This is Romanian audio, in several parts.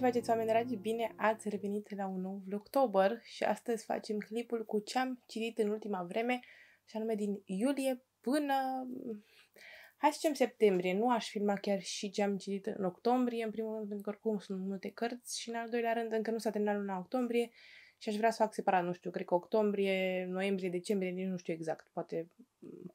ce faceți, oameni dragi? Bine ați revenit la un nou vlogtober și astăzi facem clipul cu ce am citit în ultima vreme, și anume din iulie până, hai să zicem, septembrie. Nu aș filma chiar și ce am citit în octombrie, în primul rând, pentru că oricum sunt multe cărți și, în al doilea rând, încă nu s-a terminat luna octombrie și aș vrea să fac separat, nu știu, cred că octombrie, noiembrie, decembrie, nici nu știu exact. Poate,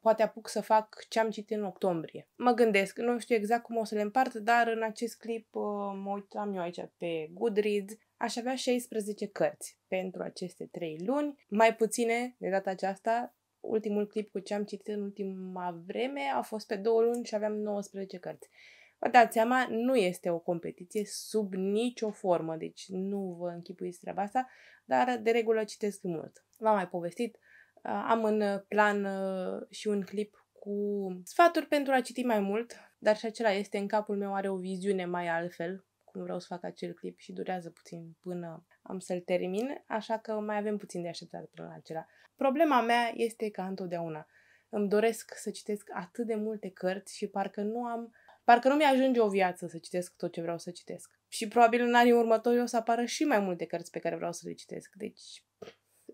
poate apuc să fac ce am citit în octombrie. Mă gândesc, nu știu exact cum o să le împart, dar în acest clip uh, mă uitam eu aici pe Goodreads. Aș avea 16 cărți pentru aceste 3 luni, mai puține de data aceasta, ultimul clip cu ce am citit în ultima vreme a fost pe două luni și aveam 19 cărți. Vă dați seama, nu este o competiție sub nicio formă, deci nu vă închipuiți treaba asta, dar de regulă citesc mult. V-am mai povestit, uh, am în plan uh, și un clip cu sfaturi pentru a citi mai mult, dar și acela este în capul meu, are o viziune mai altfel, cum vreau să fac acel clip și durează puțin până am să-l termin, așa că mai avem puțin de așteptat până la acela. Problema mea este ca întotdeauna. Îmi doresc să citesc atât de multe cărți și parcă nu am Parcă nu mi-ajunge o viață să citesc tot ce vreau să citesc. Și probabil în anii următori o să apară și mai multe cărți pe care vreau să le citesc. Deci,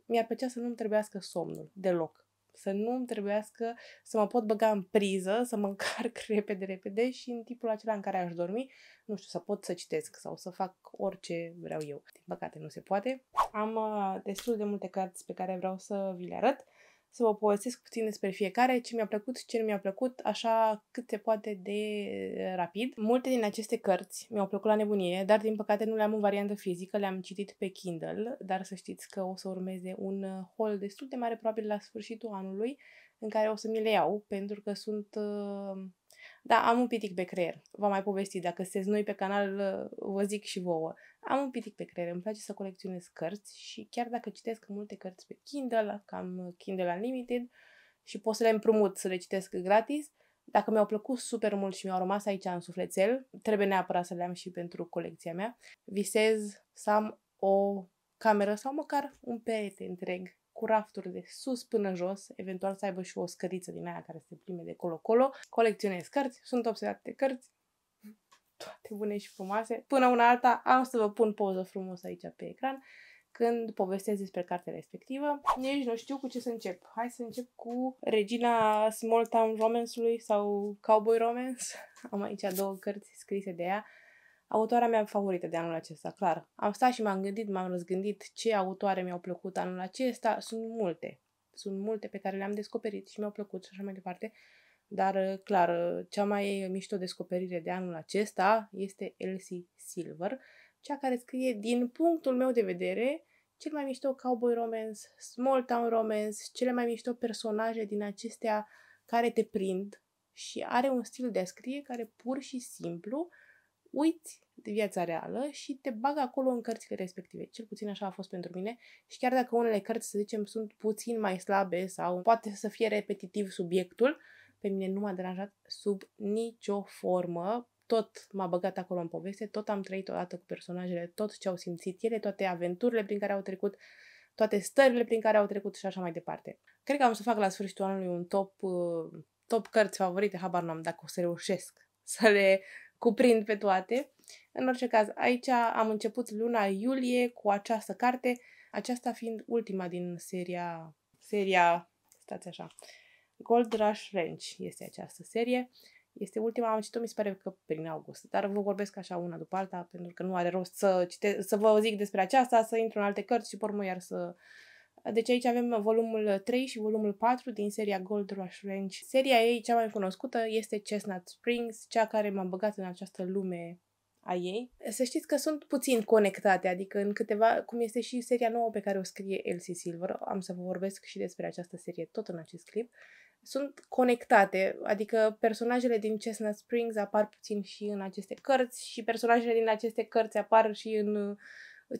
mi-ar plăcea să nu-mi trebuiască somnul, deloc. Să nu-mi trebuiască să mă pot băga în priză, să mă încarc repede, repede și în tipul acela în care aș dormi, nu știu, să pot să citesc sau să fac orice vreau eu. Din păcate nu se poate. Am uh, destul de multe cărți pe care vreau să vi le arăt să vă povestesc puțin despre fiecare, ce mi-a plăcut, ce nu mi-a plăcut, așa cât se poate de rapid. Multe din aceste cărți mi-au plăcut la nebunie, dar din păcate nu le-am în variantă fizică, le-am citit pe Kindle, dar să știți că o să urmeze un uh, haul destul de mare probabil la sfârșitul anului în care o să mi le iau, pentru că sunt... Uh, da, am un pitic pe creier. V-am mai povestit. Dacă sunteți noi pe canal, uh, vă zic și vouă. Am un pitic pe creier, îmi place să colecționez cărți și chiar dacă citesc multe cărți pe Kindle, cam Kindle Unlimited și pot să le împrumut să le citesc gratis, dacă mi-au plăcut super mult și mi-au rămas aici în sufletel, trebuie neapărat să le am și pentru colecția mea. Visez să am o cameră sau măcar un perete întreg cu rafturi de sus până jos, eventual să aibă și o scăriță din aia care se prime de colo-colo. Colecționez cărți, sunt obsedat de cărți, toate bune și frumoase. Până una alta am să vă pun poză frumos aici pe ecran când povestesc despre cartea respectivă. Nici nu știu cu ce să încep. Hai să încep cu Regina Small Town Romance-ului sau Cowboy Romance. Am aici două cărți scrise de ea. Autoarea mea favorită de anul acesta, clar. Am stat și m-am gândit, m-am răzgândit ce autoare mi-au plăcut anul acesta. Sunt multe. Sunt multe pe care le-am descoperit și mi-au plăcut și așa mai departe. Dar, uh, clar, uh, cea mai mișto descoperire de anul acesta este Elsie Silver, cea care scrie, din punctul meu de vedere, cel mai mișto cowboy romance, small town romance, cele mai mișto personaje din acestea care te prind și are un stil de a scrie care pur și simplu uiți de viața reală și te bagă acolo în cărțile respective. Cel puțin așa a fost pentru mine și chiar dacă unele cărți, să zicem, sunt puțin mai slabe sau poate să fie repetitiv subiectul, uh, pe mine nu m-a deranjat sub nicio formă. Tot m-a băgat acolo în poveste, tot am trăit odată cu personajele, tot ce au simțit ele, toate aventurile prin care au trecut, toate stările prin care au trecut și așa mai departe. Cred că am să fac la sfârșitul anului un top, uh, top cărți favorite, habar n-am dacă o să reușesc să le cuprind pe toate. În orice caz, aici am început luna iulie cu această carte, aceasta fiind ultima din seria, seria, stați așa, Gold Rush Ranch este această serie. Este ultima, am citit-o, mi se pare că prin august, dar vă vorbesc așa una după alta, pentru că nu are rost să, cite- să vă zic despre aceasta, să intru în alte cărți și pe iar să... Deci aici avem volumul 3 și volumul 4 din seria Gold Rush Range. Seria ei cea mai cunoscută este Chestnut Springs, cea care m-a băgat în această lume a ei. Să știți că sunt puțin conectate, adică în câteva, cum este și seria nouă pe care o scrie Elsie Silver, am să vă vorbesc și despre această serie tot în acest clip. Uh, sunt conectate, adică personajele din Chestnut Springs apar puțin și în aceste cărți și personajele din aceste cărți apar și în uh,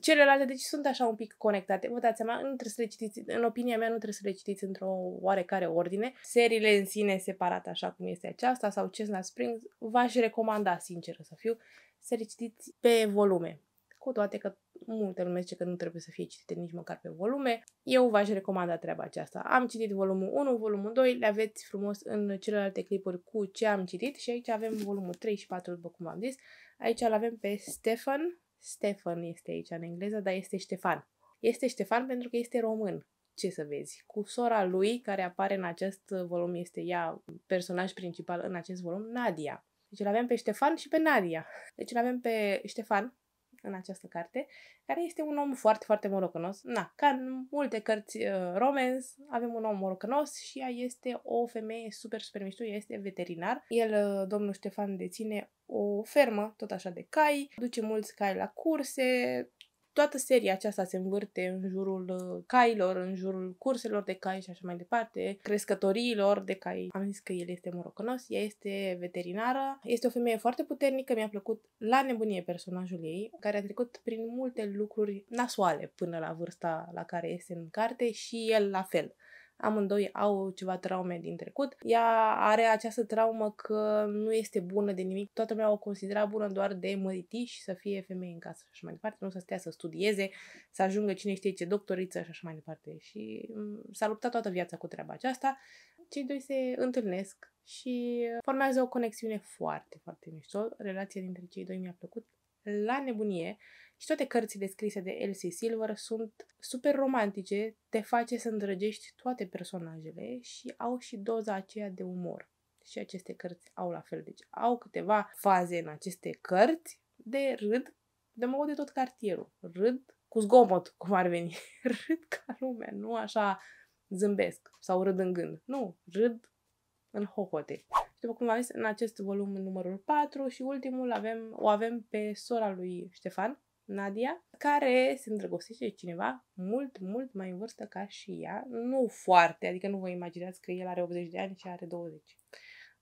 celelalte, deci sunt așa un pic conectate. Vă dați seama, nu trebuie să le citiți, în opinia mea nu trebuie să le citiți într-o oarecare ordine. Seriile în sine separate, așa cum este aceasta, sau Chestnut Springs, v-aș recomanda, sincer să fiu, să le citiți pe volume cu toate că multe lume zice că nu trebuie să fie citite nici măcar pe volume. Eu v-aș recomanda treaba aceasta. Am citit volumul 1, volumul 2, le aveți frumos în celelalte clipuri cu ce am citit și aici avem volumul 3 și 4, după cum am zis. Aici îl avem pe Stefan. Stefan este aici în engleză, dar este Ștefan. Este Ștefan pentru că este român ce să vezi, cu sora lui, care apare în acest volum, este ea personaj principal în acest volum, Nadia. Deci îl avem pe Ștefan și pe Nadia. Deci îl avem pe Ștefan, în această carte, care este un om foarte, foarte morocănos. Na, ca în multe cărți uh, romans, avem un om morocănos și ea este o femeie super, super mișto, este veterinar. El, uh, domnul Ștefan, deține o fermă, tot așa de cai, duce mulți cai la curse, toată seria aceasta se învârte în jurul uh, cailor, în jurul curselor de cai și așa mai departe, crescătoriilor de cai. Am zis că el este morocănos, ea este veterinară, este o femeie foarte puternică, mi-a plăcut la nebunie personajul ei, care a trecut prin multe lucruri nasoale până la vârsta la care este în carte și el la fel amândoi au ceva traume din trecut. Ea are această traumă că nu este bună de nimic, toată lumea o considera bună doar de și să fie femeie în casă și așa mai departe, nu să stea să studieze, să ajungă cine știe ce doctoriță și așa mai departe. Și mm, s-a luptat toată viața cu treaba aceasta. Cei doi se întâlnesc și formează o conexiune foarte, foarte mișto. Relația dintre cei doi mi-a plăcut la nebunie și toate cărțile scrise de Elsie Silver sunt super romantice, te face să îndrăgești toate personajele și au și doza aceea de umor. Și aceste cărți au la fel, deci au câteva faze în aceste cărți de râd, de mă de tot cartierul. Râd cu zgomot, cum ar veni. Râd ca lumea, nu așa zâmbesc sau râd în gând. Nu, râd în hohote. După cum am zis, în acest volum numărul 4 și ultimul avem, o avem pe sora lui Ștefan, Nadia, care se îndrăgostește de cineva mult, mult mai în vârstă ca și ea. Nu foarte, adică nu vă imaginați că el are 80 de ani și are 20.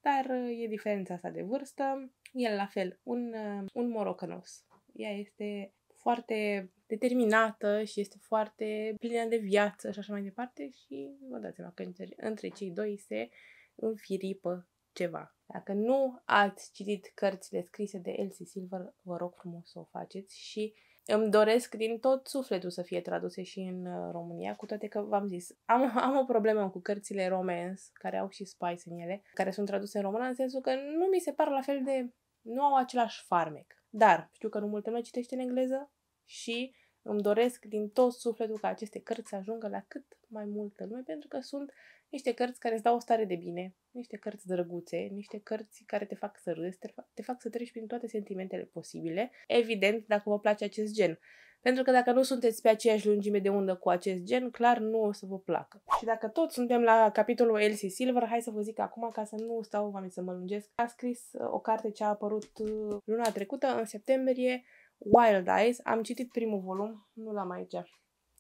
Dar uh, e diferența asta de vârstă. El, la fel, un, uh, un morocănos. Ea este foarte determinată și este foarte plină de viață și așa mai departe și vă dați seama că între, între cei doi se înfiripă ceva. Dacă nu ați citit cărțile scrise de Elsie Silver, vă rog frumos să o faceți și îmi doresc din tot sufletul să fie traduse și în uh, România, cu toate că v-am zis, am, am o problemă cu cărțile romance, care au și spice în ele, care sunt traduse în română, în sensul că nu mi se par la fel de... nu au același farmec. Dar știu că nu multă lume citește în engleză și îmi doresc din tot sufletul ca aceste cărți să ajungă la cât mai multă lume, pentru că sunt niște cărți care îți dau o stare de bine, niște cărți drăguțe, niște cărți care te fac să râzi, te, te fac să treci prin toate sentimentele posibile, evident dacă vă place acest gen. Pentru că dacă nu sunteți pe aceeași lungime de undă cu acest gen, clar nu o să vă placă. Și dacă tot suntem la capitolul Elsie Silver, hai să vă zic acum ca să nu stau vami să mă lungesc. A scris uh, o carte ce a apărut uh, luna trecută, în septembrie, Wild Eyes. Am citit primul volum, nu l-am aici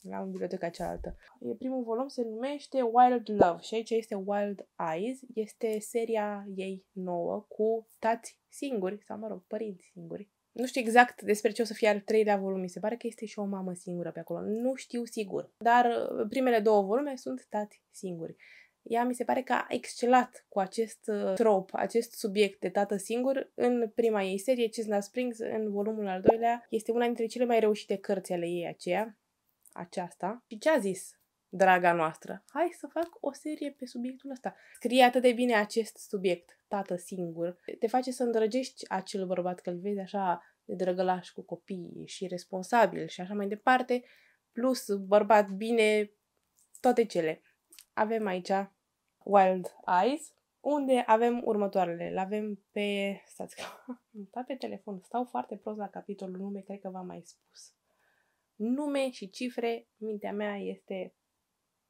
L-am în biblioteca cealaltă. Primul volum se numește Wild Love și aici este Wild Eyes. Este seria ei nouă cu tați singuri, sau mă rog, părinți singuri. Nu știu exact despre ce o să fie al treilea volum. Mi se pare că este și o mamă singură pe acolo. Nu știu sigur. Dar uh, primele două volume sunt tați singuri ea mi se pare că a excelat cu acest uh, trop, acest subiect de tată singur în prima ei serie, Cisna Springs, în volumul al doilea. Este una dintre cele mai reușite cărți ale ei aceea aceasta și ce a zis draga noastră? Hai să fac o serie pe subiectul ăsta. Scrie atât de bine acest subiect, tată singur, te face să îndrăgești acel bărbat că îl vezi așa de drăgălaș cu copii și responsabil și așa mai departe, plus bărbat bine, toate cele. Avem aici Wild Eyes, unde avem următoarele. Le avem pe... Stați că am pe telefon, stau foarte prost la capitolul nume, cred că v-am mai spus nume și cifre, mintea mea este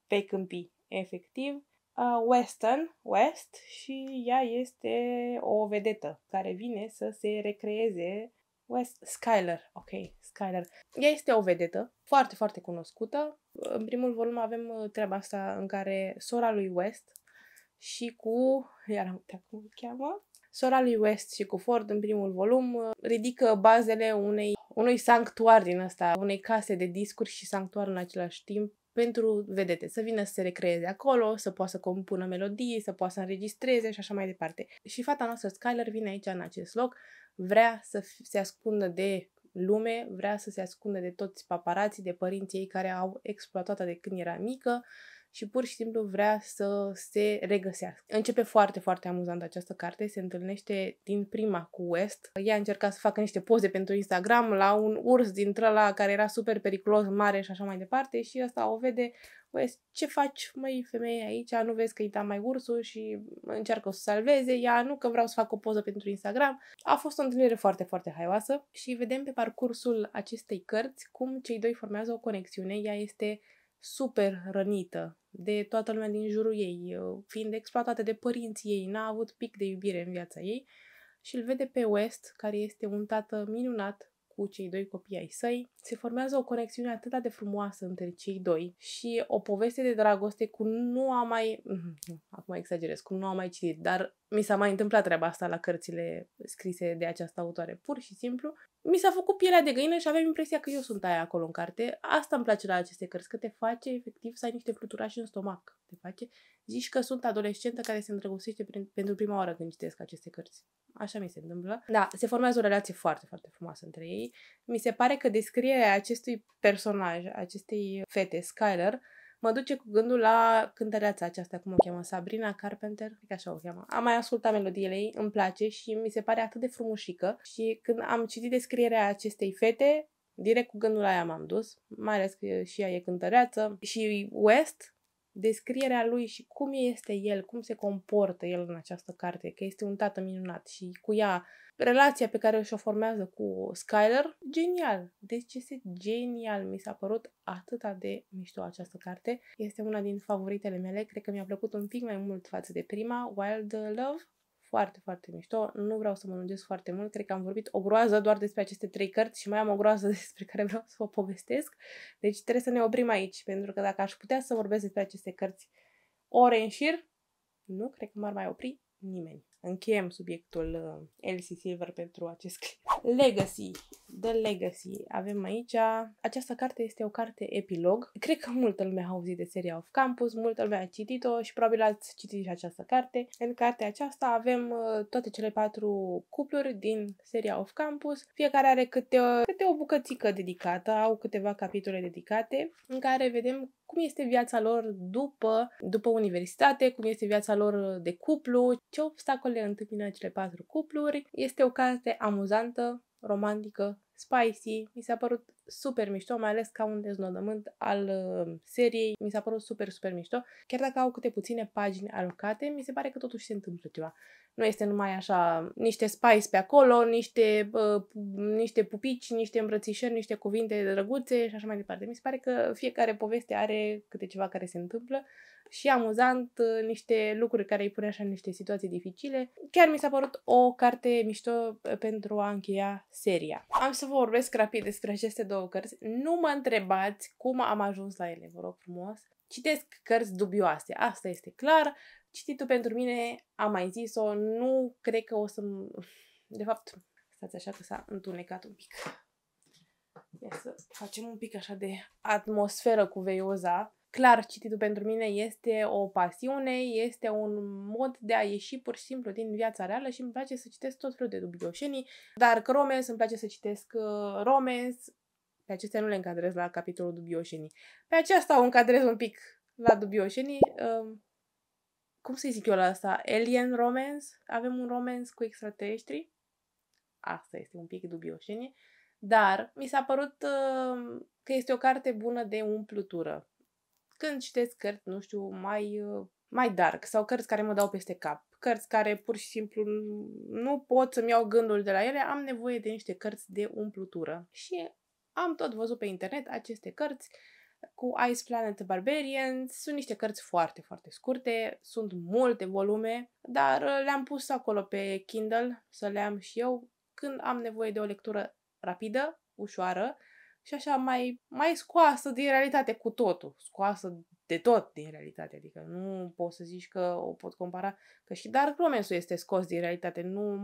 pe câmpii, efectiv. Uh, Weston, West, și ea este o vedetă care vine să se recreeze West Skyler, ok, Skyler. Ea este o vedetă foarte, foarte cunoscută. În primul volum avem uh, treaba asta în care sora lui West și cu, iar am uitat cum îl cheamă, sora lui West și cu Ford în primul volum uh, ridică bazele unei unui sanctuar din asta, unei case de discuri și sanctuar în același timp pentru vedete, să vină să se recreeze acolo, să poată să compună melodii, să poată să înregistreze și așa mai departe. Și fata noastră Skyler vine aici în acest loc, vrea să se ascundă de lume, vrea să se ascundă de toți paparații, de părinții ei care au exploatat de când era mică, și pur și simplu vrea să se regăsească. Începe foarte, foarte amuzant această carte, se întâlnește din prima cu West. Ea încerca să facă niște poze pentru Instagram la un urs dintre la care era super periculos, mare și așa mai departe și ăsta o vede West, ce faci, măi, femeie aici? Nu vezi că îi da mai ursul și încearcă să o salveze? Ea, nu, că vreau să fac o poză pentru Instagram. A fost o întâlnire foarte, foarte haioasă și vedem pe parcursul acestei cărți cum cei doi formează o conexiune. Ea este super rănită de toată lumea din jurul ei, uh, fiind exploatată de părinții ei, n-a avut pic de iubire în viața ei și îl vede pe West, care este un tată minunat, cu cei doi copii ai săi, se formează o conexiune atât de frumoasă între cei doi și o poveste de dragoste cu nu a mai... Mm-hmm, acum exagerez, cum nu am mai citit, dar mi s-a mai întâmplat treaba asta la cărțile scrise de această autoare. Pur și simplu, mi s-a făcut pielea de găină și aveam impresia că eu sunt aia acolo în carte. Asta îmi place la aceste cărți, că te face efectiv să ai niște fluturași în stomac. Te face Zici că sunt adolescentă care se îndrăgostește prin, pentru prima oară când citesc aceste cărți. Așa mi se întâmplă. Da, se formează o relație foarte, foarte frumoasă între ei. Mi se pare că descrierea acestui personaj, acestei fete, Skyler, mă duce cu gândul la cântăreața aceasta, cum o cheamă, Sabrina Carpenter, cred că așa o cheamă. Am mai ascultat melodiile ei, îmi place și mi se pare atât de frumușică și când am citit descrierea acestei fete, direct cu gândul la ea m-am dus, mai ales că și ea e cântăreață și West, descrierea lui și cum este el, cum se comportă el în această carte, că este un tată minunat și cu ea relația pe care își o formează cu Skyler, genial. Deci este genial. Mi s-a părut atât de mișto această carte. Este una din favoritele mele. Cred că mi-a plăcut un pic mai mult față de prima, Wild Love, foarte, foarte mișto. Nu vreau să mă lungesc foarte mult, cred că am vorbit o groază doar despre aceste trei cărți și mai am o groază despre care vreau să vă povestesc. Deci trebuie să ne oprim aici, pentru că dacă aș putea să vorbesc despre aceste cărți ore în șir, nu cred că m-ar mai opri nimeni încheiem subiectul Elsie uh, Silver pentru acest clip. Legacy. The Legacy. Avem aici... Această carte este o carte epilog. Cred că multă lume a auzit de seria Off Campus, multă lume a citit-o și probabil ați citit și această carte. În cartea aceasta avem uh, toate cele patru cupluri din seria Off Campus. Fiecare are câte, câte o bucățică dedicată, au câteva capitole dedicate în care vedem cum este viața lor după, după universitate, cum este viața lor de cuplu, ce obstacole întâmpină cele patru cupluri. Este o carte amuzantă, romantică spicy, mi s-a părut super mișto, mai ales ca un deznodământ al uh, seriei, mi s-a părut super, super mișto. Chiar dacă au câte puține pagini alocate, mi se pare că totuși se întâmplă ceva. Nu este numai așa niște spice pe acolo, niște, uh, niște pupici, niște îmbrățișări, niște cuvinte drăguțe și așa mai departe. Mi se pare că fiecare poveste are câte ceva care se întâmplă și amuzant, uh, niște lucruri care îi pune așa în niște situații dificile. Chiar mi s-a părut o carte mișto uh, pentru a încheia seria. Am să vă vorbesc rapid despre aceste două cărți. Nu mă întrebați cum am ajuns la ele, vă rog frumos. Citesc cărți dubioase, asta este clar. Cititul pentru mine, am mai zis-o, nu cred că o să... De fapt, stați așa că s-a întunecat un pic. Ia să facem un pic așa de atmosferă cu veioza clar cititul pentru mine este o pasiune, este un mod de a ieși pur și simplu din viața reală și îmi place să citesc tot felul de dubioșenii, dar romans, îmi place să citesc uh, romans, pe acestea nu le încadrez la capitolul dubioșenii. Pe aceasta o încadrez un pic la dubioșenii. Um, cum să zic eu la asta? Alien romance? Avem un romance cu extraterestri? Asta este un pic dubioșenie. Dar mi s-a părut um, că este o carte bună de umplutură când citesc cărți, nu știu, mai, uh, mai dark sau cărți care mă dau peste cap, cărți care pur și simplu nu pot să-mi iau gândul de la ele, am nevoie de niște cărți de umplutură. Și am tot văzut pe internet aceste cărți cu Ice Planet Barbarians. Sunt niște cărți foarte, foarte scurte, sunt multe volume, dar uh, le-am pus acolo pe Kindle să le am și eu când am nevoie de o lectură rapidă, ușoară, și așa mai, mai scoasă din realitate cu totul, scoasă de tot din realitate, adică nu poți să zici că o pot compara, că și Dark Romance-ul este scos din realitate, nu,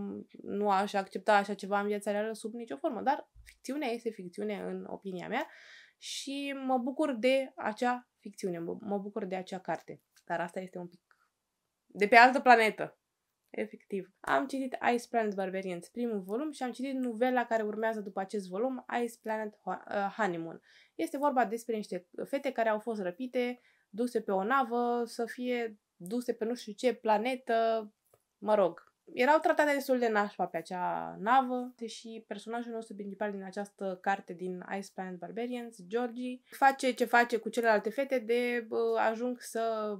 nu aș accepta așa ceva în viața reală sub nicio formă, dar ficțiunea este ficțiune în opinia mea și mă bucur de acea ficțiune, mă bucur de acea carte, dar asta este un pic de pe altă planetă, efectiv. Am citit Ice Planet Barbarians, primul volum, și am citit novela care urmează după acest volum, Ice Planet uh, Honeymoon. Este vorba despre niște fete care au fost răpite, duse pe o navă, să fie duse pe nu știu ce planetă, mă rog. Erau tratate destul de nașpa pe acea navă și personajul nostru principal din această carte din Ice Planet Barbarians, Georgie, face ce face cu celelalte fete de uh, ajung să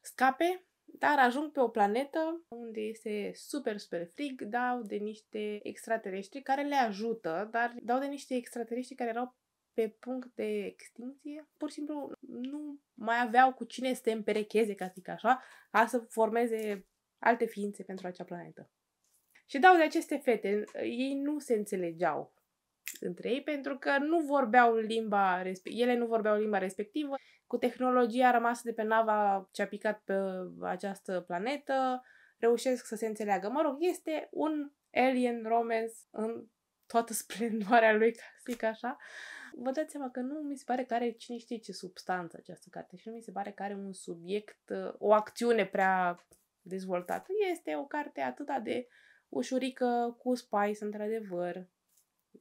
scape dar ajung pe o planetă unde este super, super frig, dau de niște extraterestri care le ajută, dar dau de niște extraterestri care erau pe punct de extinție. Pur și simplu nu mai aveau cu cine să te împerecheze, ca să zic așa, ca să formeze alte ființe pentru acea planetă. Și dau de aceste fete, ei nu se înțelegeau între ei pentru că nu vorbeau limba Ele nu vorbeau limba respectivă. Cu tehnologia rămasă de pe nava ce a picat pe această planetă, reușesc să se înțeleagă. Mă rog, este un alien romance în toată splendoarea lui, ca zic așa. Vă dați seama că nu mi se pare că are cine știe ce substanță această carte și nu mi se pare că are un subiect, o acțiune prea dezvoltată. Este o carte atât de ușurică cu spice, într-adevăr,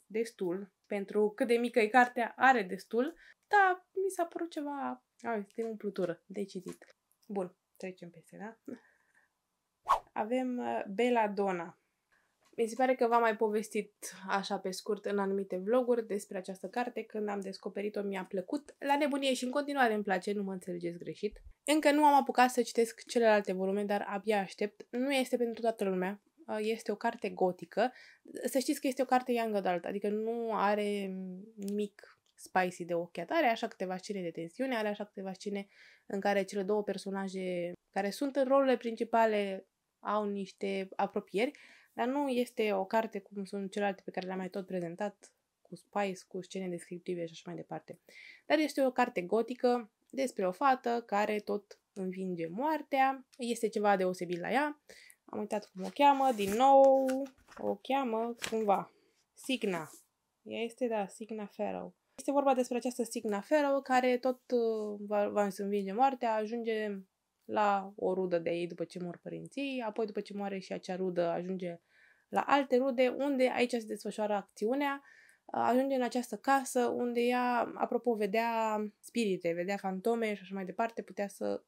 destul, pentru cât de mică e cartea, are destul, dar mi s-a părut ceva, a, este umplutură, de citit. Bun, trecem peste, da? Avem uh, Belladonna. Mi se pare că v-am mai povestit așa pe scurt în anumite vloguri despre această carte. Când am descoperit-o mi-a plăcut la nebunie și în continuare îmi place, nu mă înțelegeți greșit. Încă nu am apucat să citesc celelalte volume, dar abia aștept. Nu este pentru toată lumea. Uh, este o carte gotică. Să știți că este o carte young adult, adică nu are nimic spicy de ochiat. Are așa câteva scene de tensiune, are așa câteva scene în care cele două personaje care sunt în rolurile principale au niște apropieri, dar nu este o carte cum sunt celelalte pe care le-am mai tot prezentat, cu spice, cu scene descriptive și așa mai departe. Dar este o carte gotică despre o fată care tot învinge moartea, este ceva deosebit la ea, am uitat cum o cheamă, din nou o cheamă cumva. Signa. Ea este, da, Signa Farrow. Este vorba despre această Signa Farrow care tot uh, va, va învinge moartea, ajunge la o rudă de ei după ce mor părinții, apoi după ce moare și acea rudă ajunge la alte rude, unde aici se desfășoară acțiunea, uh, ajunge în această casă unde ea, apropo, vedea spirite, vedea fantome și așa mai departe, putea să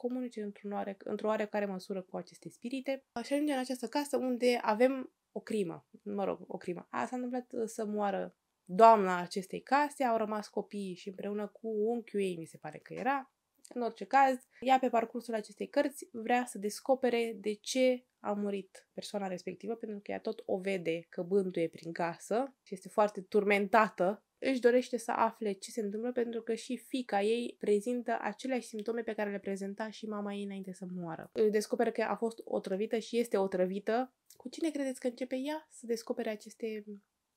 comunice într-o oare, într oarecare măsură cu aceste spirite. Și ajunge în această casă unde avem o crimă, mă rog, o crimă. A, s-a întâmplat uh, să moară doamna acestei case, au rămas copiii și împreună cu unchiul ei, mi se pare că era. În orice caz, ea pe parcursul acestei cărți vrea să descopere de ce a murit persoana respectivă, pentru că ea tot o vede că bântuie prin casă și este foarte turmentată își dorește să afle ce se întâmplă pentru că și fica ei prezintă aceleași simptome pe care le prezenta și mama ei înainte să moară. Descoperă că a fost otrăvită și este otrăvită. Cu cine credeți că începe ea să descopere aceste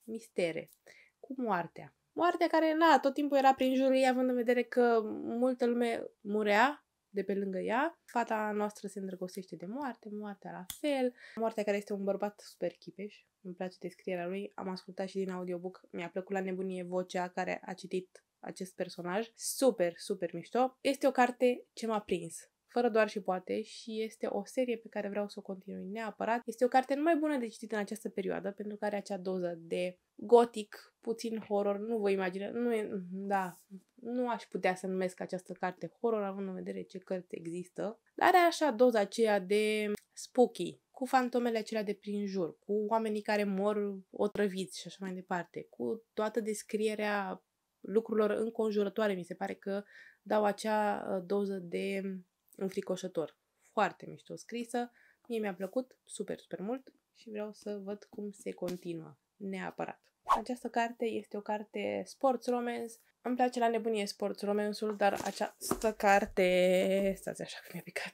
mistere? Cu moartea. Moartea care, na, tot timpul era prin jurul ei, având în vedere că multă lume murea de pe lângă ea. Fata noastră se îndrăgostește de moarte, moartea la fel, moartea care este un bărbat super chipeș, îmi place descrierea lui. Am ascultat și din audiobook. Mi-a plăcut la nebunie vocea care a citit acest personaj. Super, super mișto. Este o carte ce m-a prins fără doar și poate, și este o serie pe care vreau să o continui neapărat. Este o carte mai bună de citit în această perioadă, pentru că are acea doză de gotic, puțin horror, nu vă imagine, nu e, da, nu aș putea să numesc această carte horror, având în vedere ce cărți există, dar are așa doza aceea de spooky, cu fantomele acelea de prin jur, cu oamenii care mor otrăviți și așa mai departe, cu toată descrierea lucrurilor înconjurătoare, mi se pare că dau acea uh, doză de înfricoșător. Foarte mișto scrisă, mie mi-a plăcut super, super mult și vreau să văd cum se continuă neapărat. Această carte este o carte sports romance, îmi place la nebunie sport romansul, dar această carte... Stați așa că mi-a picat.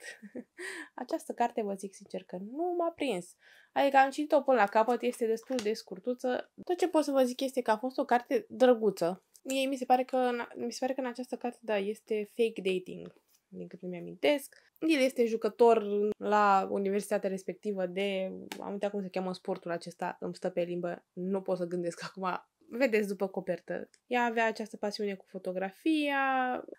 această carte, vă zic sincer că nu m-a prins. Adică am citit-o până la capăt, este destul de scurtuță. Tot ce pot să vă zic este că a fost o carte drăguță. Mie mi se pare că, mi se pare că în această carte, da, este fake dating, din câte mi amintesc. El este jucător la universitatea respectivă de, am uitat cum se cheamă sportul acesta, îmi stă pe limbă, nu pot să gândesc acum vedeți după copertă. Ea avea această pasiune cu fotografia,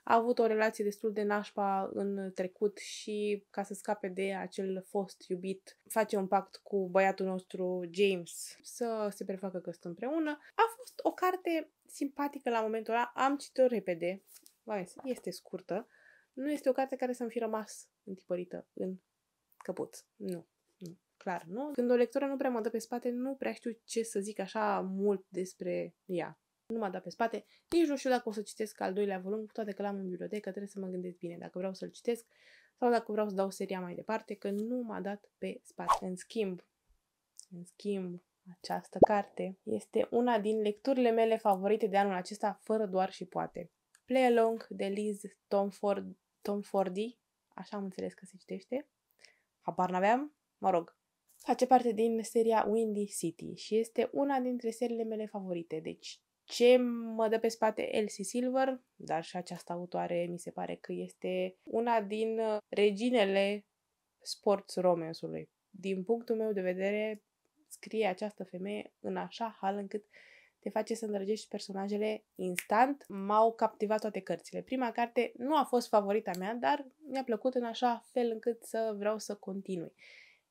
a avut o relație destul de nașpa în trecut și ca să scape de acel fost iubit, face un pact cu băiatul nostru James să se prefacă că sunt împreună. A fost o carte simpatică la momentul ăla, am citit-o repede, este scurtă, nu este o carte care să-mi fi rămas întipărită în căpuț. Nu clar, nu? Când o lectură nu prea mă dă pe spate, nu prea știu ce să zic așa mult despre ea. Nu m-a dat pe spate, nici nu știu dacă o să citesc al doilea volum, cu toate că l-am în bibliotecă, trebuie să mă gândesc bine dacă vreau să-l citesc sau dacă vreau să dau seria mai departe, că nu m-a dat pe spate. În schimb, în schimb, această carte este una din lecturile mele favorite de anul acesta, fără doar și poate. Play Along de Liz Tomford, Tomfordi, așa am înțeles că se citește. Habar n-aveam, mă rog, Face parte din seria Windy City și este una dintre seriile mele favorite. Deci, ce mă dă pe spate Elsie Silver, dar și această autoare mi se pare că este una din uh, reginele sports romansului. Din punctul meu de vedere, scrie această femeie în așa hal încât te face să îndrăgești personajele instant. M-au captivat toate cărțile. Prima carte nu a fost favorita mea, dar mi-a plăcut în așa fel încât să vreau să continui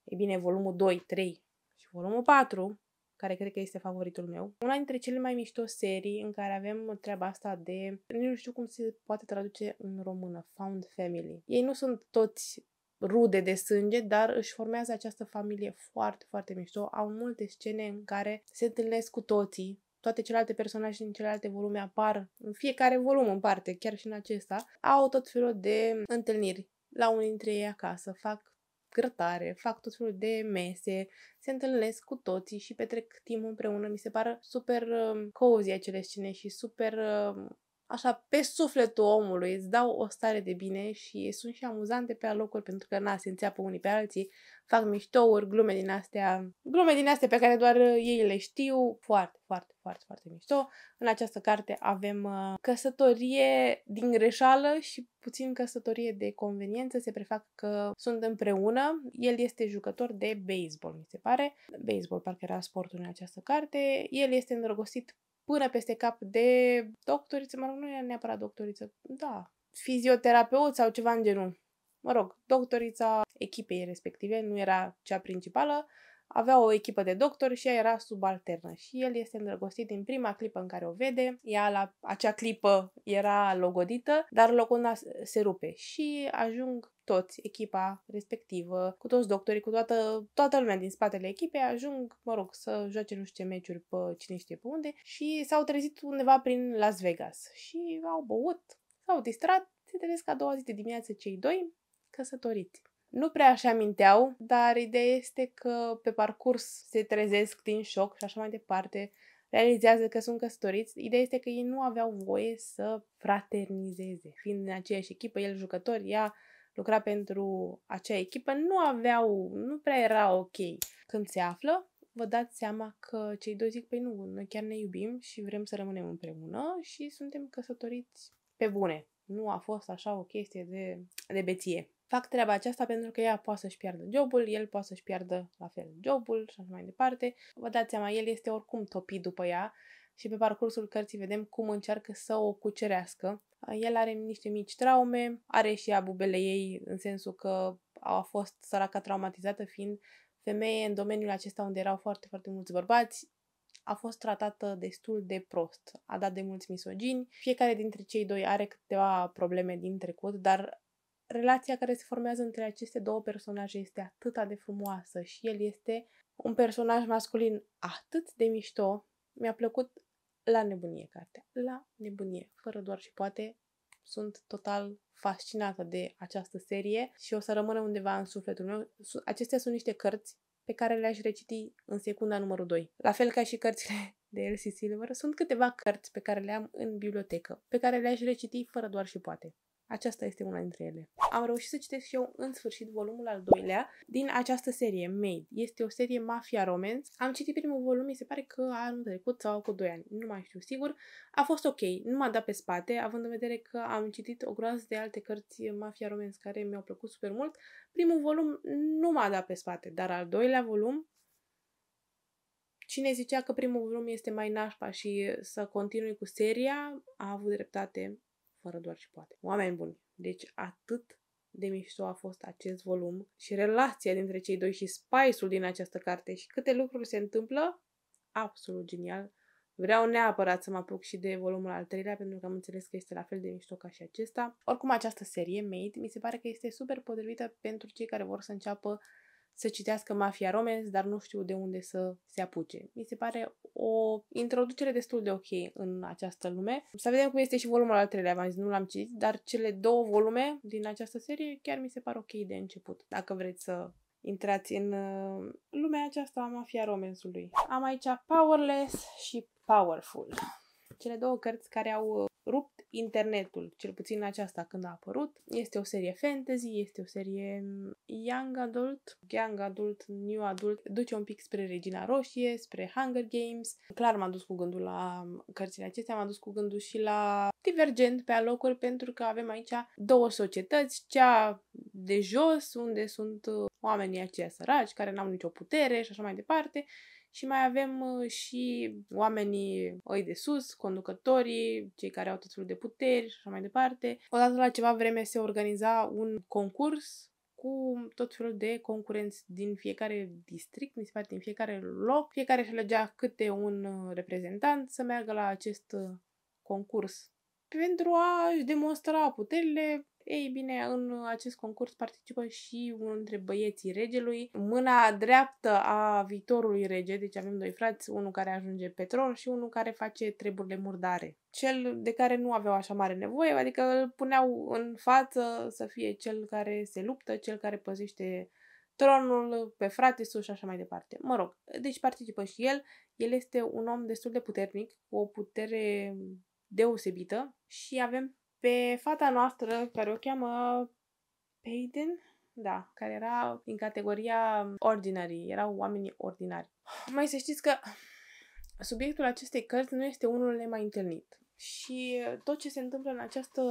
e bine, volumul 2, 3 și volumul 4, care cred că este favoritul meu. Una dintre cele mai mișto serii în care avem treaba asta de, nu știu cum se poate traduce în română, found family. Ei nu sunt toți rude de sânge, dar își formează această familie foarte, foarte mișto. Au multe scene în care se întâlnesc cu toții, toate celelalte personaje din celelalte volume apar în fiecare volum în parte, chiar și în acesta, au tot felul de întâlniri la unii dintre ei acasă, fac grătare, fac tot felul de mese, se întâlnesc cu toții și petrec timp împreună. Mi se pară super uh, cozy acele scene și super uh, așa, pe sufletul omului, îți dau o stare de bine și sunt și amuzante pe alocuri, pentru că, n-a se înțeapă unii pe alții, fac miștouri, glume din astea, glume din astea pe care doar uh, ei le știu, foarte, foarte, foarte, foarte mișto. În această carte avem uh, căsătorie din greșeală și puțin căsătorie de conveniență, se prefac că sunt împreună. El este jucător de baseball, mi se pare. Baseball parcă era sportul în această carte. El este îndrăgostit până peste cap de doctoriță, mă rog, nu era neapărat doctoriță, da, fizioterapeut sau ceva în genul. Mă rog, doctorița echipei respective nu era cea principală, avea o echipă de doctori și ea era subalternă și el este îndrăgostit din prima clipă în care o vede. Ea la acea clipă era logodită, dar locul se rupe și ajung toți, echipa respectivă, cu toți doctorii, cu toată, toată lumea din spatele echipei, ajung, mă rog, să joace nu știu ce meciuri pe cine știe pe unde și s-au trezit undeva prin Las Vegas și au băut, s-au distrat, se trezesc a doua zi de dimineață cei doi căsătoriți. Nu prea așa aminteau, dar ideea este că pe parcurs se trezesc din șoc și așa mai departe, realizează că sunt căsătoriți. Ideea este că ei nu aveau voie să fraternizeze. Fiind în aceeași echipă, el jucător, ea lucra pentru acea echipă, nu aveau, nu prea era ok. Când se află, vă dați seama că cei doi zic, păi nu, noi chiar ne iubim și vrem să rămânem împreună și suntem căsătoriți pe bune. Nu a fost așa o chestie de, de beție fac treaba aceasta pentru că ea poate să-și piardă jobul, el poate să-și piardă la fel jobul și așa mai departe. Vă dați seama, el este oricum topit după ea și pe parcursul cărții vedem cum încearcă să o cucerească. El are niște mici traume, are și ea bubele ei în sensul că a fost săraca traumatizată fiind femeie în domeniul acesta unde erau foarte, foarte mulți bărbați, a fost tratată destul de prost, a dat de mulți misogini. Fiecare dintre cei doi are câteva probleme din trecut, dar relația care se formează între aceste două personaje este atât de frumoasă și el este un personaj masculin atât de mișto. Mi-a plăcut la nebunie cartea. La nebunie, fără doar și poate. Sunt total fascinată de această serie și o să rămână undeva în sufletul meu. Acestea sunt niște cărți pe care le-aș reciti în secunda numărul 2. La fel ca și cărțile de Elsie Silver, sunt câteva cărți pe care le am în bibliotecă, pe care le-aș reciti fără doar și poate. Aceasta este una dintre ele. Am reușit să citesc și eu în sfârșit volumul al doilea din această serie, Made. Este o serie Mafia Romance. Am citit primul volum, mi se pare că anul trecut sau cu 2 ani, nu mai știu sigur. A fost ok, nu m-a dat pe spate, având în vedere că am citit o groază de alte cărți Mafia Romance care mi-au plăcut super mult. Primul volum nu m-a dat pe spate, dar al doilea volum Cine zicea că primul volum este mai nașpa și să continui cu seria, a avut dreptate fără doar și poate. Oameni buni, deci atât de mișto a fost acest volum și relația dintre cei doi și spice-ul din această carte și câte lucruri se întâmplă, absolut genial. Vreau neapărat să mă apuc și de volumul al treilea, pentru că am înțeles că este la fel de mișto ca și acesta. Oricum, această serie, Made, mi se pare că este super potrivită pentru cei care vor să înceapă să citească Mafia Romance, dar nu știu de unde să se apuce. Mi se pare o introducere destul de ok în această lume. Să vedem cum este și volumul al treilea, v-am zis, nu l-am citit, dar cele două volume din această serie chiar mi se par ok de început, dacă vreți să intrați în uh, lumea aceasta a Mafia Romance-ului. Am aici Powerless și Powerful. Cele două cărți care au uh, rupt internetul, cel puțin aceasta când a apărut. Este o serie fantasy, este o serie mm, young adult, young adult, new adult, duce un pic spre Regina Roșie, spre Hunger Games. Clar m-a dus cu gândul la mm, cărțile acestea, m-a dus cu gândul și la divergent pe alocuri pentru că avem aici două societăți, cea de jos unde sunt uh, oamenii aceia săraci care n-au nicio putere și așa mai departe și mai avem uh, și oamenii oi de sus, conducătorii, cei care au tot felul de puteri și așa mai departe. Odată la ceva vreme se organiza un concurs cu tot felul de concurenți din fiecare district, mi se pare, din fiecare loc. Fiecare își alegea câte un uh, reprezentant să meargă la acest uh, concurs pentru a-și demonstra puterile ei bine, în acest concurs participă și unul dintre băieții regelui, mâna dreaptă a viitorului rege, deci avem doi frați, unul care ajunge pe tron și unul care face treburile murdare. Cel de care nu aveau așa mare nevoie, adică îl puneau în față să fie cel care se luptă, cel care păzește tronul, pe frate sus și așa mai departe. Mă rog, deci participă și el. El este un om destul de puternic, cu o putere deosebită și avem pe fata noastră, care o cheamă Payden, da, care era din categoria ordinary, erau oamenii ordinari. Mai să știți că subiectul acestei cărți nu este unul nemai întâlnit. Și tot ce se întâmplă în această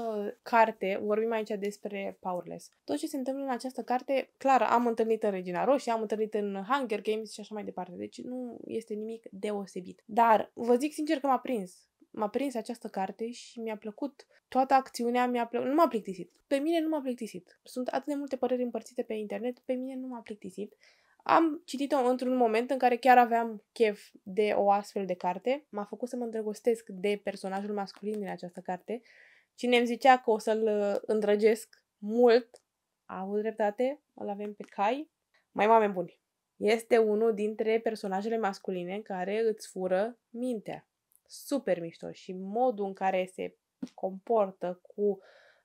carte, vorbim aici despre Powerless, tot ce se întâmplă în această carte, clar, am întâlnit în Regina Roșie, am întâlnit în Hunger Games și așa mai departe, deci nu este nimic deosebit. Dar vă zic sincer că m-a prins m-a prins această carte și mi-a plăcut. Toată acțiunea mi-a plăcut. Nu m-a plictisit. Pe mine nu m-a plictisit. Sunt atât de multe păreri împărțite pe internet, pe mine nu m-a plictisit. Am citit-o într-un moment în care chiar aveam chef de o astfel de carte. M-a făcut să mă îndrăgostesc de personajul masculin din această carte. Cine îmi zicea că o să-l uh, îndrăgesc mult, a avut dreptate, îl avem pe cai. Mai oameni buni! Este unul dintre personajele masculine care îți fură mintea super mișto și modul în care se comportă cu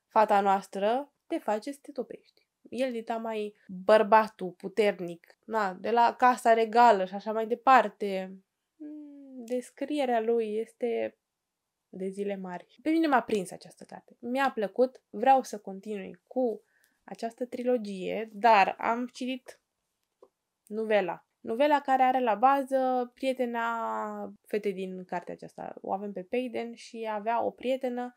fata noastră te face să te topești. El dita mai bărbatul puternic, na, de la casa regală și așa mai departe. Mm, descrierea lui este de zile mari. Pe mine m-a prins această carte. Mi-a plăcut, vreau să continui cu această trilogie, dar am citit novela Novela care are la bază prietena fetei din cartea aceasta. O avem pe Payden și avea o prietenă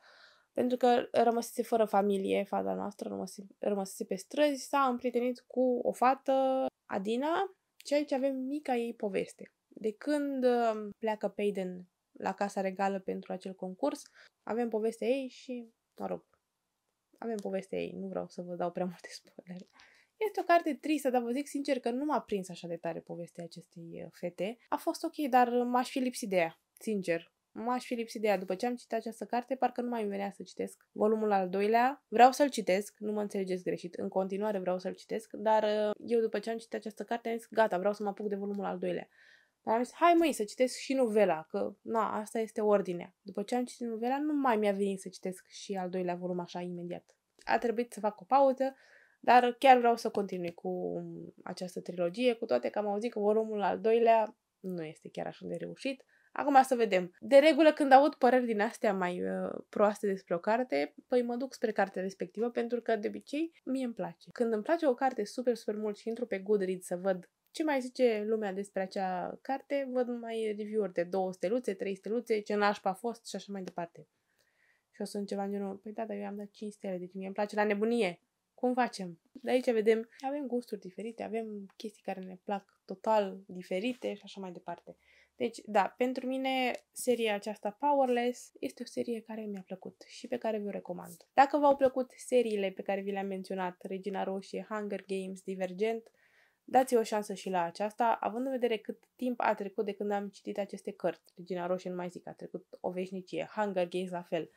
pentru că rămăsese fără familie, fata noastră rămăsese, rămăsese pe străzi, s-a împrietenit cu o fată, Adina, și aici avem mica ei poveste. De când uh, pleacă Payden la Casa Regală pentru acel concurs, avem povestea ei și rog, Avem povestea ei, nu vreau să vă dau prea multe spoilere. Este o carte tristă, dar vă zic sincer că nu m-a prins așa de tare povestea acestei uh, fete. A fost ok, dar uh, m-aș fi lipsit de ea, sincer. M-aș fi lipsit de ea. După ce am citit această carte, parcă nu mai îmi venea să citesc volumul al doilea. Vreau să-l citesc, nu mă înțelegeți greșit, în continuare vreau să-l citesc, dar uh, eu după ce am citit această carte am zis, gata, vreau să mă apuc de volumul al doilea. Dar am zis, hai măi, să citesc și novela, că, na, asta este ordinea. După ce am citit novela, nu mai mi-a venit să citesc și al doilea volum așa imediat. A trebuit să fac o pauză, dar chiar vreau să continui cu această trilogie, cu toate că am auzit că volumul al doilea nu este chiar așa de reușit. Acum să vedem. De regulă, când aud păreri din astea mai uh, proaste despre o carte, păi mă duc spre cartea respectivă, pentru că, de obicei, mie îmi place. Când îmi place o carte super, super mult și intru pe Goodreads să văd ce mai zice lumea despre acea carte, văd mai review-uri de 2 steluțe, 3 steluțe, ce nașpa a fost și așa mai departe. Și o să înceva în genul, păi da, dar eu am dat 5 stele, deci mie îmi place la nebunie. Cum facem? De aici vedem, avem gusturi diferite, avem chestii care ne plac total diferite și așa mai departe. Deci, da, pentru mine seria aceasta Powerless este o serie care mi-a plăcut și pe care vi-o recomand. Dacă v-au plăcut seriile pe care vi le-am menționat, Regina Roșie, Hunger Games, Divergent, dați o șansă și la aceasta, având în vedere cât timp a trecut de când am citit aceste cărți. Regina Roșie nu mai zic, a trecut o veșnicie, Hunger Games la fel,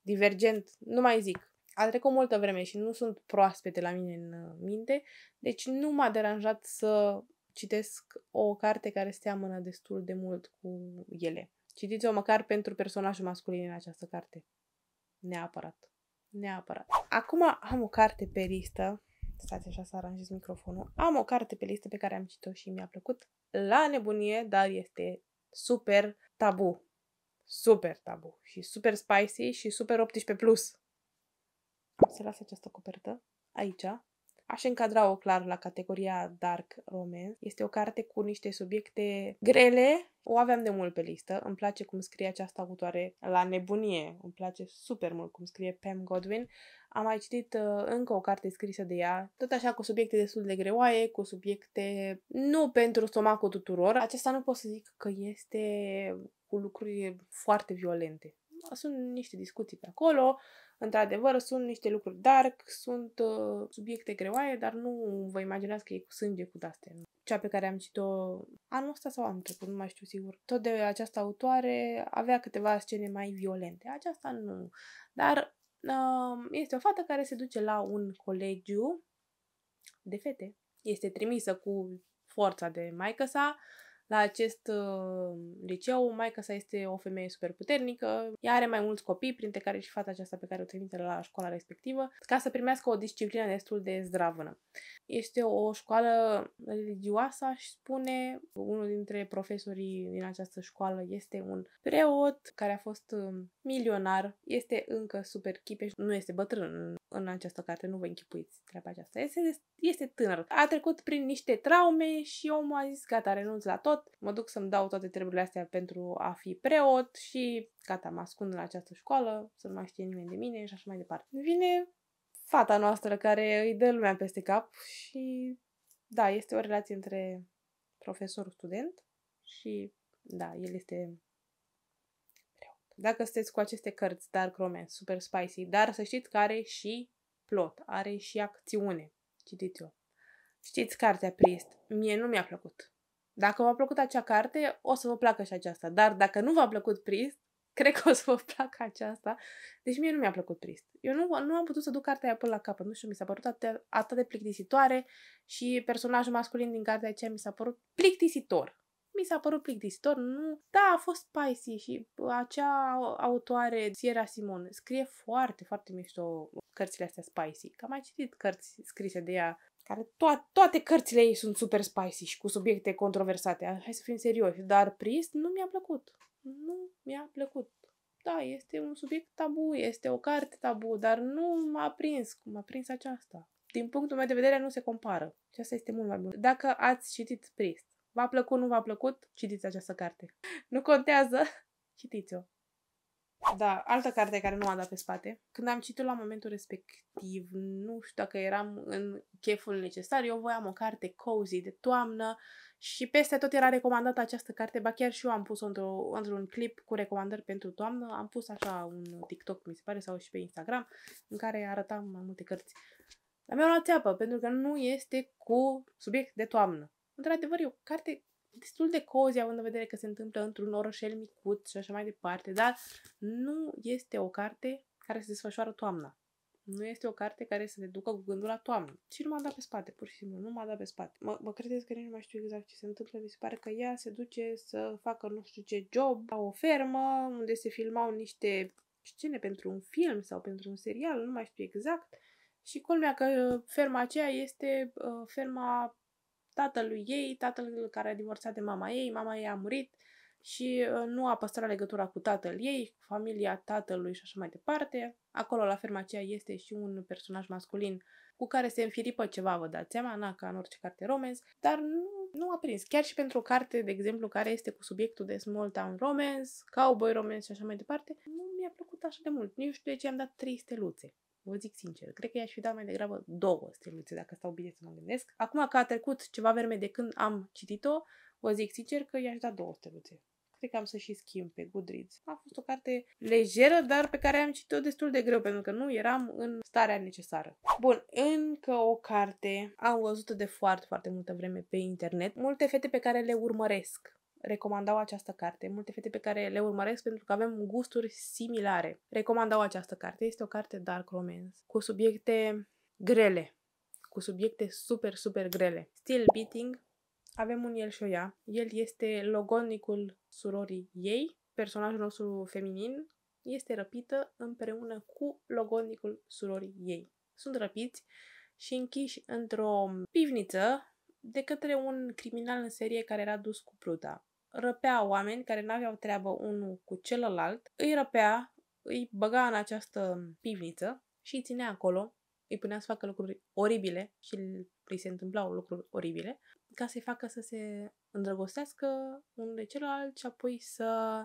Divergent, nu mai zic, a trecut multă vreme și nu sunt proaspete la mine în uh, minte, deci nu m-a deranjat să citesc o carte care seamănă destul de mult cu ele. Citiți-o măcar pentru personajul masculin în această carte. Neapărat. Neapărat. Acum am o carte pe listă. Stați așa să aranjez microfonul. Am o carte pe listă pe care am citit-o și mi-a plăcut la nebunie, dar este super tabu. Super tabu și super spicy și super 18+. Plus se lasă această copertă aici. Aș încadra-o clar la categoria Dark Romance. Este o carte cu niște subiecte grele. O aveam de mult pe listă. Îmi place cum scrie această autoare la nebunie. Îmi place super mult cum scrie Pam Godwin. Am mai citit uh, încă o carte scrisă de ea, tot așa cu subiecte destul de greoaie, cu subiecte nu pentru stomacul tuturor. Acesta nu pot să zic că este cu lucruri foarte violente. Sunt niște discuții pe acolo, Într-adevăr, sunt niște lucruri dark, sunt uh, subiecte greoaie, dar nu vă imaginați că e cu sânge, cu daste. Cea pe care am citit-o anul ăsta sau anul trecut, nu mai știu sigur. Tot de această autoare avea câteva scene mai violente. Aceasta nu. Dar uh, este o fată care se duce la un colegiu de fete. Este trimisă cu forța de maică sa la acest uh, liceu, maica sa este o femeie super puternică, ea are mai mulți copii, printre care și fata aceasta pe care o trimite la școala respectivă, ca să primească o disciplină destul de zdravână. Este o școală religioasă, aș spune. Unul dintre profesorii din această școală este un preot care a fost uh, milionar, este încă super chipeș, nu este bătrân în această carte, nu vă închipuiți treaba aceasta. Este, este tânăr. A trecut prin niște traume și omul a zis, gata, renunț la tot, tot, mă duc să-mi dau toate treburile astea pentru a fi preot și gata, mă ascund la această școală, să nu mai știe nimeni de mine și așa mai departe. Vine fata noastră care îi dă lumea peste cap și da, este o relație între profesor-student și da, el este dacă sunteți cu aceste cărți, Dark Romance, Super Spicy, dar să știți că are și plot, are și acțiune. Citiți-o. Știți cartea Priest? Mie nu mi-a plăcut. Dacă v-a plăcut acea carte, o să vă placă și aceasta. Dar dacă nu v-a plăcut Prist, cred că o să vă placă aceasta. Deci mie nu mi-a plăcut Prist. Eu nu, nu am putut să duc cartea aia până la capăt. Nu știu, mi s-a părut atât, atât de plictisitoare și personajul masculin din cartea aceea mi s-a părut plictisitor. Mi s-a părut plictisitor, nu... Da, a fost spicy și acea autoare, Sierra Simon, scrie foarte, foarte mișto cărțile astea spicy. Că am mai citit cărți scrise de ea care to- toate cărțile ei sunt super spicy și cu subiecte controversate. Hai să fim serioși. Dar Priest nu mi-a plăcut. Nu mi-a plăcut. Da, este un subiect tabu, este o carte tabu, dar nu m-a prins cum m-a prins aceasta. Din punctul meu de vedere, nu se compară. Și asta este mult mai bun. Dacă ați citit Priest, v-a plăcut, nu v-a plăcut, citiți această carte. Nu contează, citiți-o. Da, altă carte care nu m-a dat pe spate. Când am citit la momentul respectiv, nu știu dacă eram în cheful necesar, eu voiam o carte cozy de toamnă și peste tot era recomandată această carte, ba chiar și eu am pus-o într-o, într-un clip cu recomandări pentru toamnă, am pus așa un TikTok, mi se pare, sau și pe Instagram, în care arătam mai multe cărți. Dar mi-au luat țeapă, pentru că nu este cu subiect de toamnă. Într-adevăr, e o carte destul de cozi având în vedere că se întâmplă într-un orășel micut și așa mai departe, dar nu este o carte care se desfășoară toamna. Nu este o carte care să te ducă cu gândul la toamnă. Și nu m-a dat pe spate, pur și simplu, nu m-a dat pe spate. Mă, mă credeți că nici nu mai știu exact ce se întâmplă, mi se pare că ea se duce să facă nu știu ce job la o fermă unde se filmau niște scene pentru un film sau pentru un serial, nu mai știu exact. Și culmea că uh, ferma aceea este uh, ferma tatălui ei, tatăl care a divorțat de mama ei, mama ei a murit și uh, nu a păstrat legătura cu tatăl ei, cu familia tatălui și așa mai departe. Acolo, la ferma aceea, este și un personaj masculin cu care se înfiripă ceva, vă dați seama, na, ca în orice carte romance, dar nu, nu a prins. Chiar și pentru o carte, de exemplu, care este cu subiectul de small town romance, cowboy romance și așa mai departe, nu mi-a plăcut așa de mult. Nu știu de ce am dat trei steluțe. Vă zic sincer, cred că i-aș fi dat mai degrabă două steluțe, dacă stau bine să mă gândesc. Acum că a trecut ceva vreme de când am citit-o, vă zic sincer că i-aș da două steluțe. Cred că am să și schimb pe Goodreads. A fost o carte lejeră, dar pe care am citit-o destul de greu, pentru că nu eram în starea necesară. Bun, încă o carte am văzut de foarte, foarte multă vreme pe internet. Multe fete pe care le urmăresc recomandau această carte. Multe fete pe care le urmăresc pentru că avem gusturi similare. Recomandau această carte. Este o carte dark romance cu subiecte grele, cu subiecte super, super grele. Still Beating, avem un el și o ea. El este logonicul surorii ei, personajul nostru feminin, este răpită împreună cu logonicul surorii ei. Sunt răpiți și închiși într-o pivniță de către un criminal în serie care era dus cu pluta răpea oameni care n-aveau treabă unul cu celălalt, îi răpea, îi băga în această pivniță și îi ținea acolo, îi punea să facă lucruri oribile și îi se întâmplau lucruri oribile, ca să-i facă să se îndrăgostească unul de celălalt și apoi să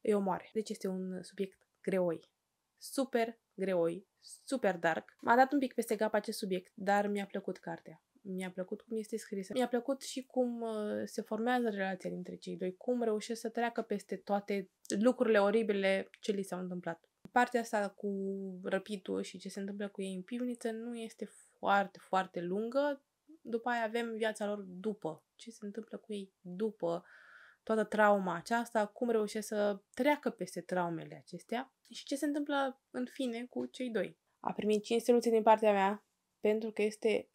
îi omoare. Deci este un subiect greoi. Super greoi, super dark. M-a dat un pic peste cap acest subiect, dar mi-a plăcut cartea mi-a plăcut cum este scrisă, mi-a plăcut și cum uh, se formează relația dintre cei doi, cum reușesc să treacă peste toate lucrurile oribile ce li s-au întâmplat. Partea asta cu răpitul și ce se întâmplă cu ei în pivniță nu este foarte, foarte lungă. După aia avem viața lor după, ce se întâmplă cu ei după toată trauma aceasta, cum reușesc să treacă peste traumele acestea și ce se întâmplă în fine cu cei doi. A primit 5 steluțe din partea mea pentru că este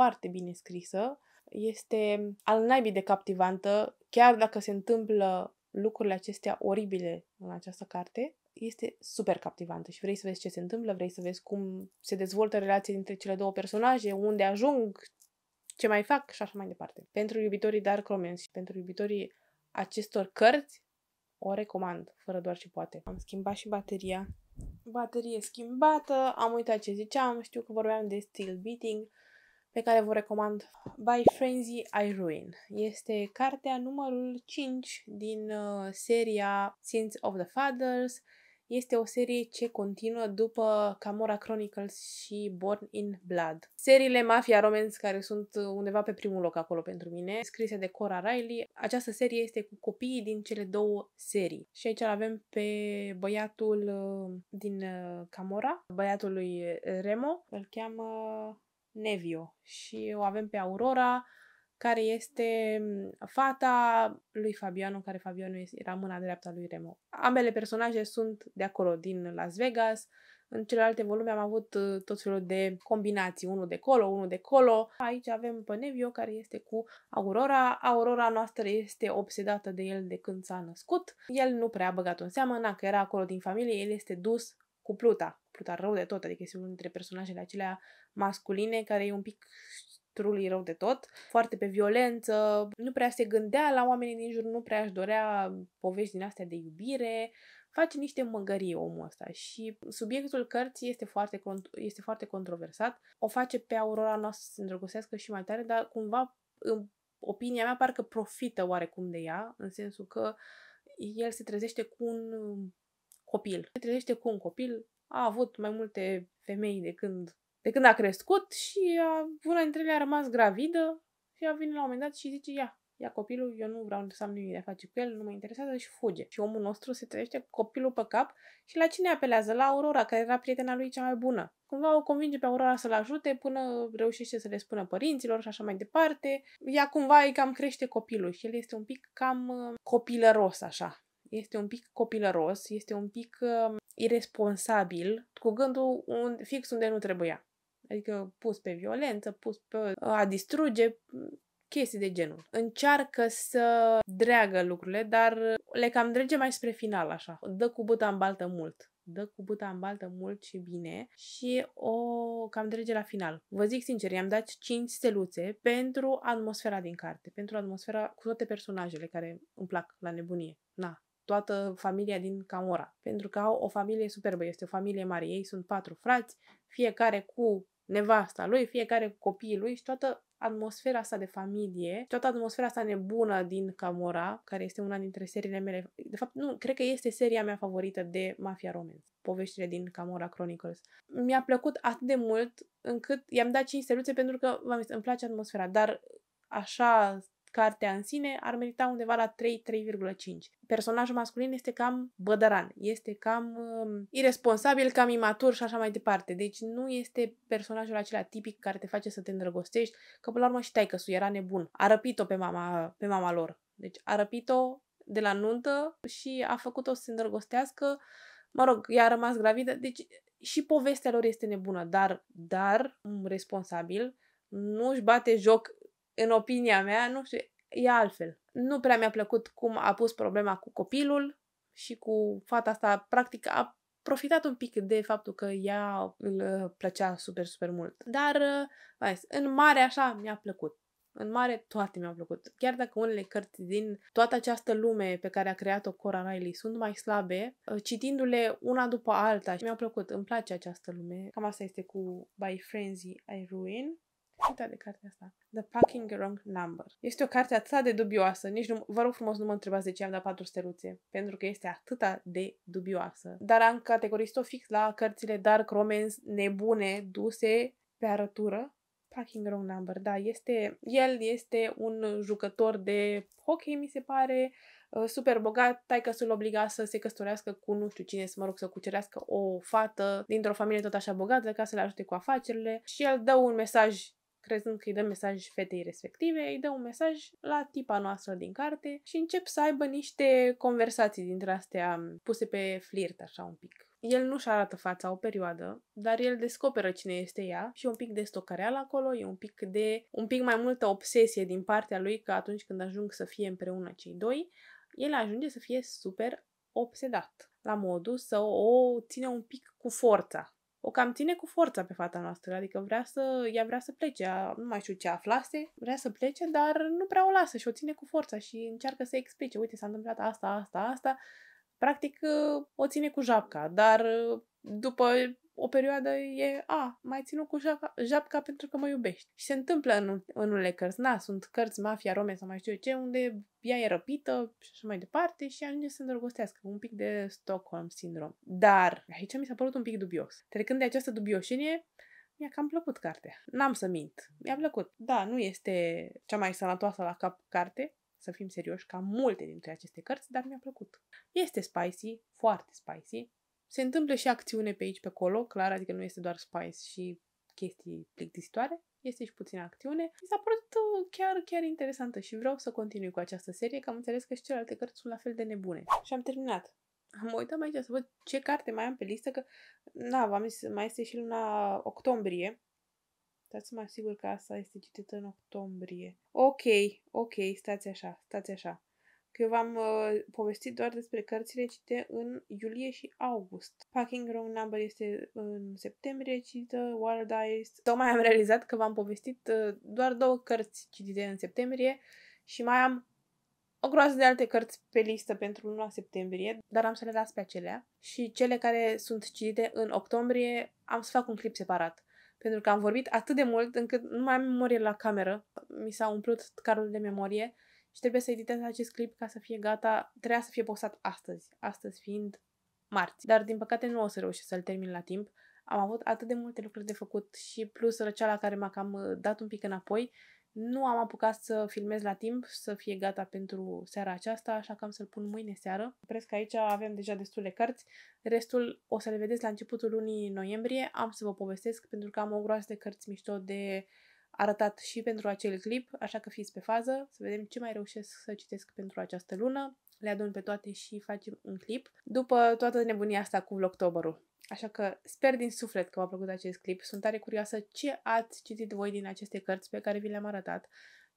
foarte bine scrisă, este al naibii de captivantă, chiar dacă se întâmplă lucrurile acestea oribile în această carte, este super captivantă și vrei să vezi ce se întâmplă, vrei să vezi cum se dezvoltă relația dintre cele două personaje, unde ajung, ce mai fac și așa mai departe. Pentru iubitorii Dark Romance și pentru iubitorii acestor cărți, o recomand, fără doar și poate. Am schimbat și bateria. Baterie schimbată, am uitat ce ziceam, știu că vorbeam de steel beating, pe care vă recomand By Frenzy I Ruin. Este cartea numărul 5 din uh, seria Sins of the Fathers. Este o serie ce continuă după Camorra Chronicles și Born in Blood. Seriile Mafia Romans care sunt uh, undeva pe primul loc acolo pentru mine, scrise de Cora Riley. Această serie este cu copiii din cele două serii. Și aici avem pe băiatul uh, din uh, Camora, Camorra, băiatul lui Remo, îl cheamă Nevio și o avem pe Aurora, care este mm, fata lui Fabiano, care Fabiano era mâna dreapta lui Remo. Ambele personaje sunt de acolo, din Las Vegas. În celelalte volume am avut uh, tot felul de combinații, unul de colo, unul de colo. Aici avem pe Nevio, care este cu Aurora. Aurora noastră este obsedată de el de când s-a născut. El nu prea a băgat în seamă, na, că era acolo din familie, el este dus cu Pluta, dar rău de tot, adică este unul dintre personajele acelea masculine care e un pic trului rău de tot, foarte pe violență, nu prea se gândea la oamenii din jur, nu prea își dorea povești din astea de iubire, face niște măgării omul ăsta și subiectul cărții este foarte, este foarte controversat. O face pe Aurora noastră să se îndrăgostească și mai tare, dar cumva, în opinia mea, parcă profită oarecum de ea, în sensul că el se trezește cu un copil. Se trezește cu un copil a avut mai multe femei de când, de când a crescut și a, una dintre ele a rămas gravidă și a venit la un moment dat și zice, ia, ia copilul, eu nu vreau să am nimic de face cu el, nu mă interesează și fuge. Și omul nostru se trăiește copilul pe cap și la cine apelează? La Aurora, care era prietena lui cea mai bună. Cumva o convinge pe Aurora să-l ajute până reușește să le spună părinților și așa mai departe. Ea cumva îi cam crește copilul și el este un pic cam uh, copilăros așa este un pic copilăros, este un pic uh, irresponsabil, cu gândul un, fix unde nu trebuia. Adică pus pe violență, pus pe uh, a distruge, mm, chestii de genul. Încearcă să dreagă lucrurile, dar uh, le cam drege mai spre final, așa. Dă cu băta în baltă mult dă cu buta în baltă mult și bine și o cam drege la final. Vă zic sincer, i-am dat 5 steluțe pentru atmosfera din carte, pentru atmosfera cu toate personajele care îmi plac la nebunie. Na, toată familia din Camora, pentru că au o familie superbă. Este o familie mare. Ei sunt patru frați, fiecare cu nevasta lui, fiecare cu copiii lui și toată atmosfera asta de familie, toată atmosfera asta nebună din Camora, care este una dintre seriile mele, de fapt, nu, cred că este seria mea favorită de Mafia Romance, poveștile din Camora Chronicles. Mi-a plăcut atât de mult încât i-am dat 5 steluțe pentru că, v-am zis, îmi place atmosfera, dar așa cartea în sine ar merita undeva la 3-3,5. Personajul masculin este cam bădăran, este cam um, irresponsabil, cam imatur și așa mai departe. Deci nu este personajul acela tipic care te face să te îndrăgostești, că până la urmă știai că era nebun. A răpit-o pe mama, pe mama lor. Deci a răpit-o de la nuntă și a făcut-o să se îndrăgostească. Mă rog, ea a rămas gravidă. Deci și povestea lor este nebună, dar, dar, mm, responsabil, nu își bate joc în opinia mea, nu știu, e altfel. Nu prea mi-a plăcut cum a pus problema cu copilul și cu fata asta. Practic a profitat un pic de faptul că ea îl uh, plăcea super, super mult. Dar, vai, uh, în mare așa mi-a plăcut. În mare, toate mi-au plăcut. Chiar dacă unele cărți din toată această lume pe care a creat-o Cora Riley sunt mai slabe, uh, citindu-le una după alta, mi-au plăcut. Îmi place această lume. Cam asta este cu By Frenzy I Ruin. Uita de cartea asta. The Fucking Wrong Number. Este o carte atât de dubioasă, nici nu, vă rog frumos nu mă întrebați de ce am dat patru steluțe, pentru că este atât de dubioasă. Dar am categorist o fix la cărțile dark romance nebune duse pe arătură. Fucking Wrong Number, da, este, el este un jucător de hockey, mi se pare, uh, super bogat, taică să-l obliga să se căsătorească cu nu știu cine, să mă rog, să cucerească o fată dintr-o familie tot așa bogată ca să le ajute cu afacerile și el dă un mesaj crezând că îi dă mesaj fetei respective, îi dă un mesaj la tipa noastră din carte și încep să aibă niște conversații dintre astea puse pe flirt așa un pic. El nu-și arată fața o perioadă, dar el descoperă cine este ea și un pic de stocareală acolo, e un pic de un pic mai multă obsesie din partea lui că atunci când ajung să fie împreună cei doi, el ajunge să fie super obsedat, la modul să o ține un pic cu forța, o cam ține cu forța pe fata noastră, adică vrea să, ea vrea să plece, ea, nu mai știu ce aflase, vrea să plece, dar nu prea o lasă și o ține cu forța și încearcă să explice, uite s-a întâmplat asta, asta, asta, practic o ține cu japca, dar după o perioadă e, a, mai țin cu japca, japca pentru că mă iubești. Și se întâmplă în, în unele cărți, na, sunt cărți Mafia, Rome sau mai știu eu ce, unde ea e răpită și așa mai departe și ajunge să se îndrăgostească, un pic de Stockholm sindrom Dar aici mi s-a părut un pic dubios. Trecând de această dubioșenie, mi-a cam plăcut cartea. N-am să mint. Mi-a plăcut. Da, nu este cea mai sănătoasă la cap carte, să fim serioși, ca multe dintre aceste cărți, dar mi-a plăcut. Este spicy, foarte spicy, se întâmplă și acțiune pe aici, pe acolo, clar, adică nu este doar Spice și chestii plictisitoare, este și puțină acțiune. Mi s-a părut uh, chiar, chiar interesantă și vreau să continui cu această serie, că am înțeles că și celelalte cărți sunt la fel de nebune. Și am terminat. Am uitat aici să văd ce carte mai am pe listă, că, na, v-am zis, mai este și luna octombrie. Stați să mă asigur că asta este citită în octombrie. Ok, ok, stați așa, stați așa că eu v-am uh, povestit doar despre cărțile citite în iulie și august. Packing Wrong Number este în septembrie citită, Wild Eyes. Tocmai am realizat că v-am povestit uh, doar două cărți citite în septembrie și mai am o groază de alte cărți pe listă pentru luna septembrie, dar am să le las pe acelea. Și cele care sunt citite în octombrie am să fac un clip separat pentru că am vorbit atât de mult încât nu mai am memorie la cameră, mi s-a umplut cardul de memorie și trebuie să editez acest clip ca să fie gata, trebuia să fie postat astăzi, astăzi fiind marți. Dar din păcate nu o să reușesc să-l termin la timp. Am avut atât de multe lucruri de făcut și plus răceala care m-a cam uh, dat un pic înapoi. Nu am apucat să filmez la timp, să fie gata pentru seara aceasta, așa că am să-l pun mâine seară. Presc aici avem deja destule cărți, restul o să le vedeți la începutul lunii noiembrie. Am să vă povestesc pentru că am o groază de cărți mișto de arătat și pentru acel clip, așa că fiți pe fază, să vedem ce mai reușesc să citesc pentru această lună. Le adun pe toate și facem un clip după toată nebunia asta cu Vlogtoberul. Așa că sper din suflet că v-a plăcut acest clip. Sunt tare curioasă ce ați citit voi din aceste cărți pe care vi le-am arătat,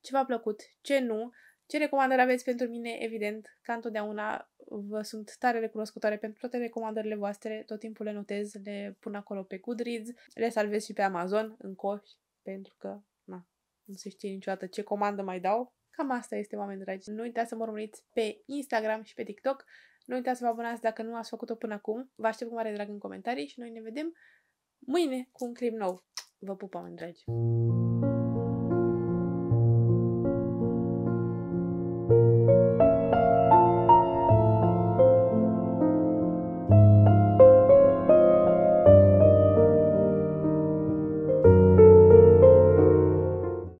ce v-a plăcut, ce nu, ce recomandări aveți pentru mine, evident, ca întotdeauna vă sunt tare recunoscătoare pentru toate recomandările voastre, tot timpul le notez, le pun acolo pe Goodreads, le salvez și pe Amazon în coș, pentru că nu se știe niciodată ce comandă mai dau. Cam asta este, oameni dragi. Nu uitați să mă urmăriți pe Instagram și pe TikTok. Nu uitați să vă abonați dacă nu ați făcut-o până acum. Vă aștept cu mare drag în comentarii și noi ne vedem mâine cu un clip nou. Vă pup, oameni dragi!